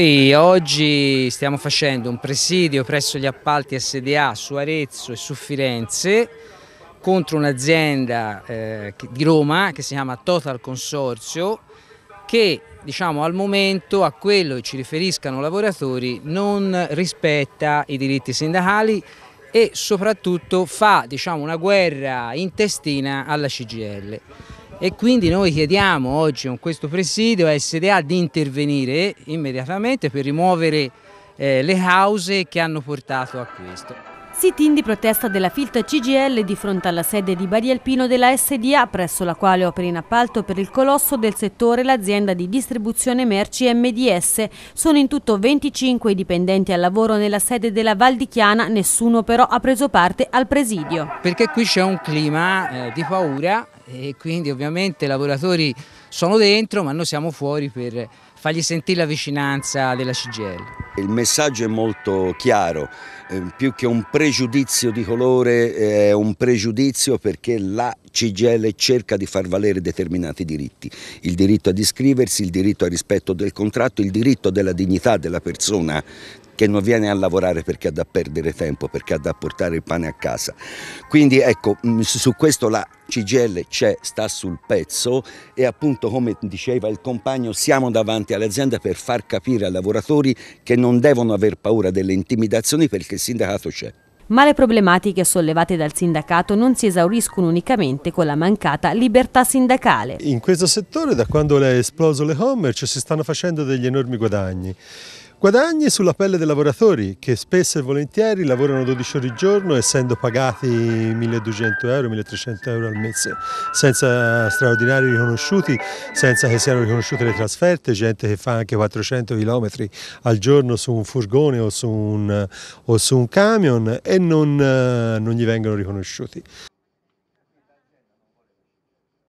Noi oggi stiamo facendo un presidio presso gli appalti SDA su Arezzo e su Firenze contro un'azienda eh, di Roma che si chiama Total Consorzio che diciamo, al momento a quello che ci riferiscano lavoratori non rispetta i diritti sindacali e soprattutto fa diciamo, una guerra intestina alla CGL e quindi noi chiediamo oggi con questo presidio a SDA di intervenire immediatamente per rimuovere eh, le cause che hanno portato a questo. Sit-in di protesta della Filta CGL di fronte alla sede di Bari Alpino della SDA presso la quale opera in appalto per il colosso del settore l'azienda di distribuzione merci MDS. Sono in tutto 25 i dipendenti al lavoro nella sede della Val di Chiana, nessuno però ha preso parte al presidio. Perché qui c'è un clima eh, di paura e quindi ovviamente i lavoratori sono dentro ma noi siamo fuori per fargli sentire la vicinanza della CGL. Il messaggio è molto chiaro, eh, più che un pregiudizio di colore eh, è eh, un pregiudizio perché la CGL cerca di far valere determinati diritti, il diritto ad iscriversi, il diritto al rispetto del contratto, il diritto della dignità della persona che non viene a lavorare perché ha da perdere tempo, perché ha da portare il pane a casa. Quindi ecco, mm, su questo la CGL c'è, sta sul pezzo e appunto come diceva il compagno siamo davanti all'azienda per far capire ai lavoratori che non non devono aver paura delle intimidazioni perché il sindacato c'è. Ma le problematiche sollevate dal sindacato non si esauriscono unicamente con la mancata libertà sindacale. In questo settore, da quando è esploso le commerce, si stanno facendo degli enormi guadagni. Guadagni sulla pelle dei lavoratori che spesso e volentieri lavorano 12 ore al giorno essendo pagati 1200 euro, 1300 euro al mese, senza straordinari riconosciuti, senza che siano riconosciute le trasferte, gente che fa anche 400 km al giorno su un furgone o su un, o su un camion e non, eh, non gli vengono riconosciuti.